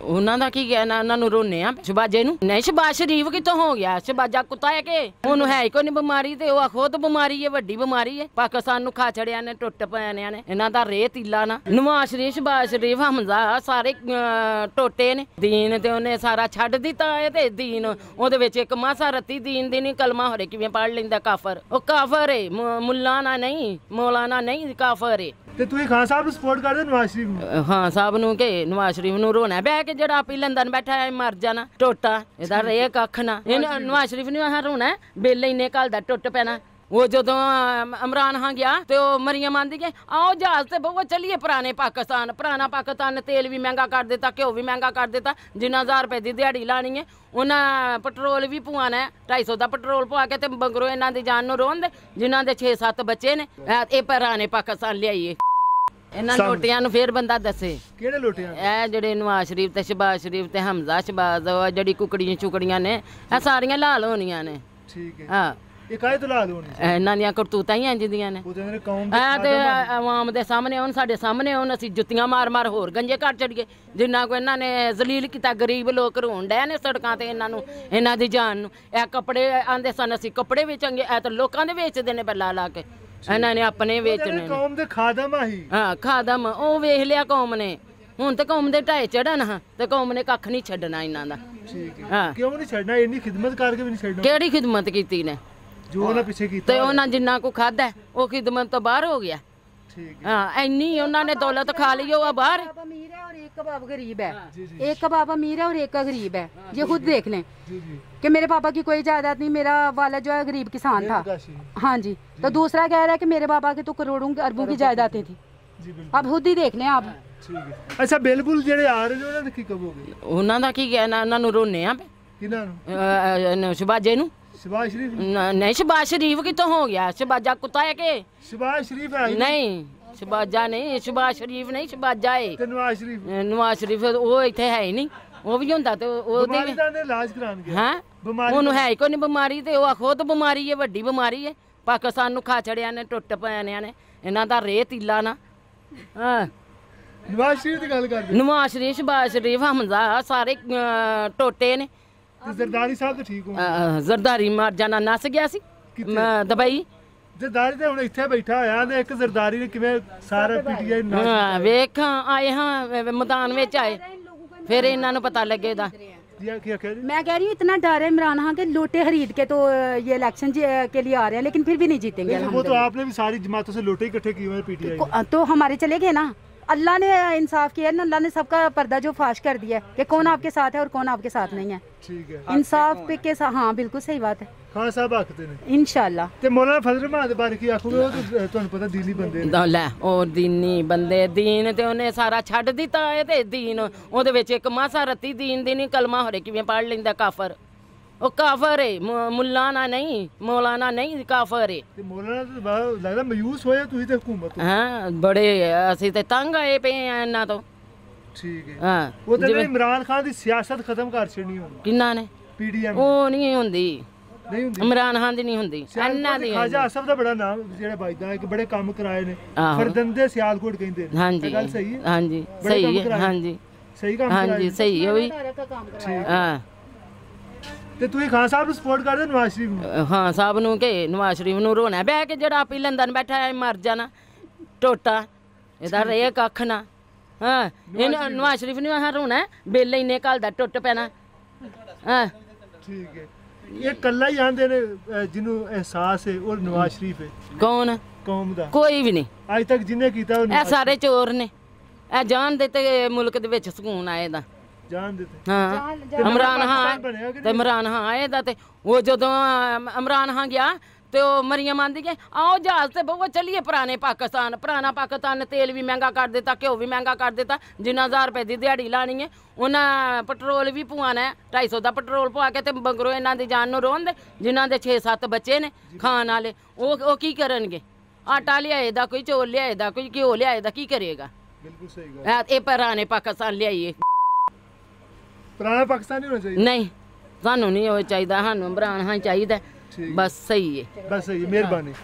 ਉਹਨਾਂ ਦਾ ਕੀ ਕਹਿਣਾ ਉਹਨਾਂ ਨੂੰ ਰੋਨੇ ਆ ਸ਼ਬਾਜੇ ਨੂੰ ਨਹੀਂ ਸ਼ਬਾਜ ਸ਼ਰੀਫ ਕਿਤੋਂ ਹੋ ਗਿਆ ਸ਼ਬਾਜਾ ਕੁੱਤਾ ਹੈ ਕਿ ਉਹਨੂੰ ਹੈ ਹੀ ਕੋਈ ਨਹੀਂ ਬਿਮਾਰੀ ਤੇ ਉਹ ਖੁਦ ਬਿਮਾਰੀ ਹੈ ਵੱਡੀ ਬਿਮਾਰੀ ਹੈ ਪਾਕਿਸਤਾਨ ਨੂੰ ਖਾ ਛੜਿਆ ਨੇ ਟੁੱਟ ਪਿਆ ਨੇ ਇਹਨਾਂ ਦਾ ਰੇਤ ਇਲਾ ਨਾ ਨਵਾਜ਼ ਸ਼ਰੀਫ ਸ਼ਬਾਜ ਸ਼ਰੀਫ ਹਮਜ਼ਾ ਸਾਰੇ ਟੋਟੇ ਨੇ ਦੀਨ ਤੇ ਉਹਨੇ ਸਾਰਾ ਛੱਡ ਦਿੱਤਾ ਹੈ ਤੇ ਦੀਨ ਉਹਦੇ ਵਿੱਚ ਇੱਕ ਮਾਸਾ ਰਤੀ ਦੀਨ ਦੀ ਨਹੀਂ ਕਲਮਾ ਹੋਰੇ ਕਿਵੇਂ ਪੜ ਲੈਂਦਾ ਕਾਫਰ ਉਹ ਕਾਫਰ ਹੈ ਮੁੱਲਾ ਨਾ ਨਹੀਂ ਮੌਲਾਨਾ ਨਹੀਂ ਕਾਫਰ ਹੈ ਤੇ ਤੁਸੀਂ ਖਾਨ ਸਾਹਿਬ ਨੂੰ ਸਪੋਰਟ ਕਰਦੇ ਨਵਾਜ਼ ਸ਼ਰੀਫ ਨੂੰ ਹਾਂ ਸਾਹਿਬ ਨੂੰ ਕਿ ਨਵਾਜ਼ ਸ਼ਰੀਫ ਨੂੰ ਰੋਣਾ ਬਹਿ ਕੇ ਜਿਹੜਾ ਆਪੀ ਲੰਦਨ ਬੈਠਾ ਹੈ ਮਰ ਜਾਣਾ ਟੋਟਾ ਇਹਦਾ ਰੇ ਕੱਖ ਨਾ ਇਹ ਨਵਾਜ਼ ਸ਼ਰੀਫ ਨੂੰ ਆਹ ਰੋਣਾ ਬੇਲੇ ਇਨੇ ਕੱਲ ਦਾ ਟੁੱਟ ਪੈਣਾ ਉਹ ਜਦੋਂ ਅਮਰਾਨ ਹਾਂ ਗਿਆ ਤੇ ਉਹ ਮਰੀਆਂ ਮੰਦੀ ਗਏ ਆਓ ਜਹਾਜ਼ ਤੇ ਬਹੁਤ ਚਲੀਏ ਪੁਰਾਣੇ ਪਾਕਿਸਤਾਨ ਪੁਰਾਣਾ ਪਾਕਿਸਤਾਨ ਨੇ ਤੇਲ ਵੀ ਮਹਿੰਗਾ ਕਰ ਦਿੱਤਾ ਘਿਓ ਵੀ ਮਹਿੰਗਾ ਕਰ ਦਿੱਤਾ ਜਿੰਨਾ ਹਜ਼ਾਰ ਰੁਪਏ ਦੀ ਦਿਹਾੜੀ ਲਾਣੀ ਹੈ ਉਹਨਾਂ ਪੈਟਰੋਲ ਵੀ ਪੁਆਣਾ 250 ਦਾ ਪੈਟਰੋਲ ਪਵਾ ਕੇ ਤੇ ਬੰਗਰੋ ਇਹਨਾਂ ਦੀ ਜਾਨ ਨੂੰ ਰੋਣ ਦੇ ਜਿਨ੍ਹਾਂ ਦੇ 6-7 ਬੱਚੇ ਨੇ ਇਹ ਪੁਰਾਣੇ ਪਾਕਿਸਤਾਨ ਲਿਆਈਏ ਇਹਨਾਂ ਲੋਟੀਆਂ ਨੂੰ ਫੇਰ ਬੰਦਾ ਦੱਸੇ ਕਿਹੜੇ ਲੋਟੀਆਂ ਇਹ ਜਿਹੜੇ ਨਵਾਜ਼ ਸ਼ਰੀਫ ਤੇ ਸ਼ਬਾਜ਼ ਸ਼ਰੀਫ ਤੇ ਹਮਜ਼ਾ ਸ਼ਬਾਜ਼ ਉਹ ਜਿਹੜੀ ਕੁਕੜੀਆਂ ਚੁਕੜੀਆਂ ਨੇ ਇਹ ਸਾਰੀਆਂ ਲਾਲ ਹੋਣੀਆਂ ਨੇ ਠੀਕ ਹੈ ਹਾਂ ਇਹ ਕਾਇਦ ਲਾਲ ਹੋਣੀਆਂ ਦੋਣੀ ਇਹਨਾਂ ਦੀਆਂ ਕਰਤੂਤਾਂ ਹੀ ਇੰਜ ਦੀਆਂ ਨੇ ਉਹਦੇ ਤੇ ਨੇ ਕੌਮ ਦੇ ਆ ਤੇ ਆਵਾਮ ਦੇ ਸਾਹਮਣੇ ਹੁਣ ਸਾਡੇ ਸਾਹਮਣੇ ਹੁਣ ਅਸੀਂ ਜੁੱਤੀਆਂ ਮਾਰ-ਮਾਰ ਹੋਰ ਗੰਜੇ ਘੜ ਚੜੀਏ ਜਿੰਨਾ ਕੋ ਇਹਨਾਂ ਨੇ ਜ਼ਲੀਲ ਕੀਤਾ ਗਰੀਬ ਲੋਕ ਰੋਣ ਡੈ ਨੇ ਸੜਕਾਂ ਤੇ ਇਹਨਾਂ ਨੂੰ ਇਹਨਾਂ ਦੀ ਜਾਨ ਨੂੰ ਇਹ ਕੱਪੜੇ ਆਂਦੇ ਸਨ ਅਸੀਂ ਕੱਪੜੇ ਵੇਚਾਂਗੇ ਐ ਤਾਂ ਲੋਕਾਂ ਦੇ ਵੇਚਦੇ ਨੇ ਬੱਲਾ ਲਾ ਕੇ ਇਹਨਾਂ ਨੇ ਆਪਣੇ ਵੇਚਣੇ ਨੇ ਕੌਮ ਦੇ ਖਾਦਮ ਆ ਹੀ ਹਾਂ ਖਾਦਮ ਉਹ ਵੇਖ ਲਿਆ ਕੌਮ ਨੇ ਹੁਣ ਤੇ ਕੌਮ ਦੇ ਢਾਏ ਚੜਨ ਹਾਂ ਤੇ ਕੌਮ ਨੇ ਕੱਖ ਨਹੀਂ ਛੱਡਣਾ ਇਹਨਾਂ ਦਾ ਠੀਕ ਹੈ ਕਿਉਂ ਨਹੀਂ ਛੱਡਣਾ ਇੰਨੀ ਖਿਦਮਤ ਕਰਕੇ ਵੀ ਨਹੀਂ ਛੱਡਣਾ ਕਿਹੜੀ ਖਿਦਮਤ ਕੀਤੀ ਨੇ ਜੋ ਉਹਨਾਂ ਪਿੱਛੇ ਕੀਤਾ ਤੇ ਉਹਨਾਂ ਜਿੰਨਾ ਕੋ ਖਾਦਾ ਉਹ ਖਿਦਮਤ ਤੋਂ ਬਾਹਰ ਹੋ ਗਿਆ ਠੀਕ ਹੈ ਹਾਂ ਇੰਨੀ ਉਹਨਾਂ ਨੇ ਦੌਲਤ ਖਾ ਲਈ ਉਹ ਬਾਹਰ ਇੱਕ ਬਾਬ ਗਰੀਬ ਹੈ ਇੱਕ ਬਾਬ ਅਮੀਰ ਹੈ ਔਰ ਇੱਕ ਗਰੀਬ ਹੈ ਜੇ ਖੁਦ ਦੇਖ ਲੈ ਕਿ ਮੇਰੇ ਪਾਪਾ ਕੀ ਕੋਈ ਜਾਇਦਾਦ ਨਹੀਂ ਮੇਰਾ ਵਾਲਾ ਜੋ ਹੈ ਗਰੀਬ ਕਿਸਾਨ ਥਾ ਹਾਂਜੀ ਤਾਂ ਦੂਸਰਾ ਕਹਿ ਰਿਹਾ ਕਿ ਮੇਰੇ ਪਾਪਾ ਕੇ ਤੋਂ ਕਰੋੜੋਂ ਕੇ ਅਰਬੋਂ ਕੀ ਜਾਇਦਾਦਾਂ ਥੀ ਆਪ ਖੁਦ ਹੀ ਦੇਖ ਲੈ ਆਪ ਠੀਕ ਹੈ ਅੱਛਾ ਬਿਲਕੁਲ ਜਿਹੜੇ ਆ ਰਹੇ ਨੇ ਉਹਨਾਂ ਦਾ ਕੀ ਕਹੋਗੇ ਉਹਨਾਂ ਦਾ ਕੀ ਕਹਿਣਾ ਉਹਨਾਂ ਨੂੰ ਰੋਣੇ ਆ ਪੇ ਕਿਹਨਾਂ ਨੂੰ ਸੁਭਾਜੇ ਨੂੰ ਸੁਭਾਸ਼ ਸ਼ਰੀਫ ਨਹੀਂ ਸੁਭਾਸ਼ ਸ਼ਰੀਫ ਕਿਤੋਂ ਹੋ ਗਿਆ ਸੁਭਾਜਾ ਕੁੱਤਾ ਹੈ ਕਿ ਸੁਭਾਸ਼ ਸ਼ਰੀਫ ਹੈ ਨਹੀਂ ਸ਼ਬਾਜਾ ਨਹੀਂ ਸ਼ਬਾਜ ਸ਼ਰੀਫ ਨਹੀਂ ਸ਼ਬਾਜਾ ਏ ਤੇ ਨਵਾਜ਼ ਸ਼ਰੀਫ ਨਵਾਜ਼ ਸ਼ਰੀਫ ਉਹ ਇੱਥੇ ਹੈ ਹੀ ਨਹੀਂ ਉਹ ਵੀ ਹੁੰਦਾ ਤੇ ਉਹਦੇ ਬਿਮਾਰੀ ਦੇ ਇਲਾਜ ਕਰਾਉਣਗੇ ਹਾਂ ਬਿਮਾਰੀ ਉਹਨੂੰ ਹੈ ਕੋਈ ਨਹੀਂ ਬਿਮਾਰੀ ਤੇ ਉਹ ਖੁਦ ਬਿਮਾਰੀ ਏ ਵੱਡੀ ਬਿਮਾਰੀ ਏ ਪਾਕਿਸਤਾਨ ਨੂੰ ਖਾ ਚੜਿਆ ਨੇ ਟੁੱਟ ਪਿਆ ਨੇ ਇਹਨਾਂ ਦਾ ਰੇਤ ਇਲਾ ਨਾ ਹਾਂ ਨਵਾਜ਼ ਸ਼ਰੀਫ ਦੀ ਗੱਲ ਕਰਦੇ ਨਵਾਜ਼ ਸ਼ਰੀਫ ਸ਼ਬਾਜ ਸ਼ਰੀਫ ਹਮਜ਼ਾ ਸਾਰੇ ਟੋਟੇ ਨੇ ਜ਼ਰਦਾਰੀ ਸਾਹਿਬ ਤਾਂ ਠੀਕ ਹੋ ਜ਼ਰਦਾਰੀ ਮਰ ਜਾਣਾ ਨਸ ਗਿਆ ਸੀ ਦੁਬਈ ਜਰਦਾਰੀ ਤੇ ਹੁਣ ਇੱਥੇ ਬੈਠਾ ਹੋਇਆ ਤੇ ਇੱਕ ਜਰਦਾਰੀ ਨੇ ਕਿਵੇਂ ਸਾਰੇ ਪੀਟੀਆਈ ਨਾ ਹਾਂ ਵੇਖਾਂ ਆਏ ਹਾਂ ਮੈਦਾਨ ਵਿੱਚ ਆਏ ਫਿਰ ਇਹਨਾਂ ਨੂੰ ਪਤਾ ਲੱਗੇ ਦਾ ਮੈਂ ਕਹਿ ਰਹੀ ਹਾਂ ਇਤਨਾ ਡਰ ਹੈ ਇਮਰਾਨ ਖਾਨ ਕੇ ਲੋਟੇ ਖਰੀਦ ਕੇ ਤੋਂ ਇਹ ਇਲੈਕਸ਼ਨ ਜੀ ਕੇ ਲਈ ਆ ਰਹੇ ਲੇਕਿਨ ਫਿਰ ਵੀ ਨਹੀਂ ਜਿੱਤेंगे ਉਹ ਤਾਂ ਆਪਨੇ ਵੀ ਸਾਰੀ ਜਮਾਤੋਂ ਸੇ ਲੋਟੇ ਇਕੱਠੇ ਕੀਏ ਹੋਏ ਪੀਟੀਆਈ ਤੋਂ ਹਮਾਰੇ ਚਲੇ ਗਏ ਨਾ अल्लाह ने इंसाफ किया है अल्लाह ने सबका पर्दा जो फाश कर दिया है कि कौन आपके साथ है और कौन आपके साथ नहीं है ਠੀਕ ਹੈ इंसाफ पे के साथ हाँ बिल्कुल सही बात है ਖਾਨ ਸਾਹਿਬ ਆਖਦੇ ਨੇ ਇਨਸ਼ਾਅल्लाह ਤੇ ਮੌਲਾਨਾ ਫਜ਼ਲ ਰਹਿਮਾਨ ਦੇ ਬਾਰੇ ਕੀ ਆਖੋਗੇ ਉਹ ਤਾਂ ਤੁਹਾਨੂੰ ਪਤਾ ਦਿੱਲੀ ਬੰਦੇ ਨੇ ਤਾਂ ਲੈ ਉਹ ਦੀਨੀ ਬੰਦੇ ਦੀਨ ਤੇ ਉਹਨੇ ਸਾਰਾ ਛੱਡ ਦਿੱਤਾ ਇਹ ਤੇ ਦੀਨ ਉਹਦੇ ਵਿੱਚ ਇੱਕ ਮਾਸਾ ਰਤੀ ਦੀਨ ਦੀ ਨਹੀਂ ਕਲਮਾ ਹੋਰੇ ਕਿਵੇਂ ਪੜ ਲੈਂਦਾ ਕਾਫਰ ਉਹ ਕਾਫਰ ਏ ਮ- ਮੁੱਲਾਨਾ ਨਹੀਂ ਮੌਲਾਨਾ ਨਹੀਂ ਕਾਫਰ ਏ ਤੇ ਮੌਲਾਨਾ ਤਾਂ ਲੱਗਦਾ ਮਯੂਸ ਹੋਇਆ ਤੁਸੀਂ ਤੇ ਹਕੂਮਤ ਤੋਂ ਹਾਂ ਬੜੇ ਅਸੀਂ ਤੇ ਤੰਗ ਆਏ ਪਏ ਆ ਇਹਨਾਂ ਤੋਂ ਠੀਕ ਹੈ ਹਾਂ ਉਹ ਤਾਂ ਜਿਵੇਂ ਇਮਰਾਨ ਖਾਨ ਦੀ ਸਿਆਸਤ ਖਤਮ ਕਰ ਛੇਣੀ ਹੋਣੀ ਕਿੰਨਾ ਨੇ ਪੀਡੀਐਮ ਉਹ ਨਹੀਂ ਹੁੰਦੀ ਨਹੀਂ ਹੁੰਦੀ ਇਮਰਾਨ ਖਾਨ ਦੀ ਨਹੀਂ ਹੁੰਦੀ ਇਹਨਾਂ ਦੀ ਖਾਜਾ ਅਸਫ ਦਾ ਬੜਾ ਨਾਮ ਜਿਹੜੇ ਬਾਈਦਾ ਇੱਕ ਬੜੇ ਕੰਮ ਕਰਾਏ ਨੇ ਫਰਦੰਦੇ ਸਿਆਲਕੋਟ ਕਹਿੰਦੇ ਨੇ ਹਾਂਜੀ ਗੱਲ ਸਹੀ ਹੈ ਹਾਂਜੀ ਸਹੀ ਹੈ ਹਾਂਜੀ ਸਹੀ ਕੰਮ ਕਰਾਏ ਹਾਂਜੀ ਸਹੀ ਹੈ ਵੀ ਹਾਂ ਤੇ ਤੁਸੀਂ ਖਾਨ ਸਾਹਿਬ ਨੂੰ ਸਪੋਰਟ ਕਰਦੇ ਨਵਾਜ਼ ਸ਼ਰੀਫ ਨੂੰ ਹਾਂ ਸਾਹਿਬ ਨੂੰ ਕਿ ਨਵਾਜ਼ ਸ਼ਰੀਫ ਨੂੰ ਰੋਣਾ ਬਹਿ ਕੇ ਜਿਹੜਾ ਆਪੀ ਲੰਦਨ ਬੈਠਾ ਹੈ ਮਰ ਜਾਣਾ ਟੋਟਾ ਇਹਦਾ ਰੇ ਕੱਖ ਨਾ ਹਾਂ ਇਹਨੂੰ ਨਵਾਜ਼ ਸ਼ਰੀਫ ਨੂੰ ਆਹ ਰੋਣਾ ਬੇਲ ਇਹਨੇ ਕੱਲ ਦਾ ਟੁੱਟ ਪੈਣਾ ਹਾਂ ਠੀਕ ਹੈ ਇਹ ਕੱਲਾ ਹੀ ਆਂਦੇ ਨੇ ਜਿਹਨੂੰ ਅਹਿਸਾਸ ਹੈ ਉਹ ਨਵਾਜ਼ ਸ਼ਰੀਫ ਹੈ ਕੌਣ ਕੌਮ ਦਾ ਕੋਈ ਵੀ ਨਹੀਂ ਅੱਜ ਤੱਕ ਜਿੰਨੇ ਕੀਤਾ ਉਹ ਇਹ ਸਾਰੇ ਚੋਰ ਨੇ ਇਹ ਜਾਣ ਦੇ ਤੇ ਮੁਲਕ ਦੇ ਵਿੱਚ ਸਕੂਨ ਆਏ ਦਾ ਜਾਣ ਦਿੱਤੇ ਹਾਂ ਇਮਰਾਨ ਹਾਂ ਤੇ ਇਮਰਾਨ ਹਾਂ ਆਏ ਦਾ ਤੇ ਉਹ ਜਦੋਂ ਇਮਰਾਨ ਹਾਂ ਗਿਆ ਤੇ ਉਹ ਮਰੀਮ ਆਂਦੀ ਕਿ ਆਓ ਜਹਾਜ਼ ਤੇ ਬਹੁਤ ਚਲੀਏ ਪੁਰਾਣੇ ਪਾਕਿਸਤਾਨ ਪੁਰਾਣਾ ਪਾਕਿਸਤਾਨ ਨੇ ਤੇਲ ਵੀ ਮਹਿੰਗਾ ਕਰ ਦਿੱਤਾ ਘਿਓ ਵੀ ਮਹਿੰਗਾ ਕਰ ਦਿੱਤਾ ਜਿੰਨਾ ਹਜ਼ਾਰ ਰੁਪਏ ਦੀ ਦਿਹਾੜੀ ਲਾਣੀ ਹੈ ਉਹਨਾਂ ਪੈਟਰੋਲ ਵੀ ਪੁਆਣਾ 250 ਦਾ ਪੈਟਰੋਲ ਪਵਾ ਕੇ ਤੇ ਬੰਗਰੋ ਇਹਨਾਂ ਦੀ ਜਾਨ ਨੂੰ ਰੋਂਦੇ ਜਿਨ੍ਹਾਂ ਦੇ 6-7 ਬੱਚੇ ਨੇ ਖਾਣ ਵਾਲੇ ਉਹ ਉਹ ਕੀ ਕਰਨਗੇ ਆਟਾ ਲਿਆਏ ਦਾ ਕੋਈ ਚੋਲ ਲਿਆਏ ਦਾ ਕੋਈ ਘਿਓ ਲਿਆਏ ਦਾ ਕੀ ਕਰੇਗਾ ਬਿਲਕੁਲ ਸਹੀ ਗੱਲ ਇਹ ਪੁਰਾਣੇ ਪਾਕਿਸਤਾਨ ਲਿਆਈਏ ਪੁਰਾਣਾ ਪਾਕਿਸਤਾਨ ਹੋਣਾ ਚਾਹੀਦਾ ਨਹੀਂ ਸਾਨੂੰ ਨਹੀਂ ਉਹ ਚਾਹੀਦਾ ਸਾਨੂੰ ਇਮਰਾਨ ਖਾਨ ਚਾਹੀਦਾ ਬਸ ਸਹੀ ਹੈ ਬਸ ਸਹੀ ਮਿਹਰਬਾਨੀ